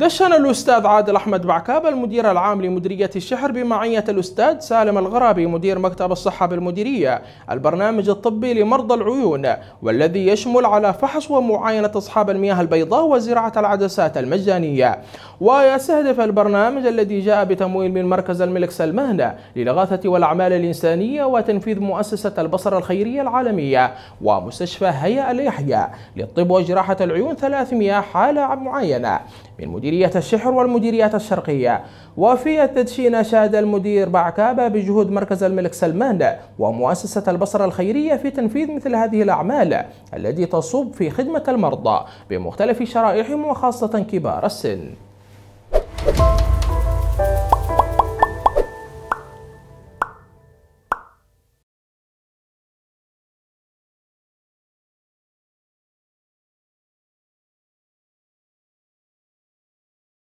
دشن الأستاذ عادل أحمد بعكاب المدير العام لمديرية الشحر بمعية الأستاذ سالم الغرابي مدير مكتب الصحة بالمديرية البرنامج الطبي لمرضى العيون والذي يشمل على فحص ومعاينة أصحاب المياه البيضاء وزراعة العدسات المجانية ويستهدف البرنامج الذي جاء بتمويل من مركز الملك سلمان للإغاثة والأعمال الإنسانية وتنفيذ مؤسسة البصر الخيرية العالمية ومستشفى هيئة اليحيى للطب وجراحة العيون 300 حالة معينة من مديرية الشحر والمديريات الشرقية وفي التدشين شاد المدير بعكابة بجهود مركز الملك سلمان ومؤسسة البصرة الخيرية في تنفيذ مثل هذه الأعمال التي تصب في خدمة المرضى بمختلف شرائحهم وخاصة كبار السن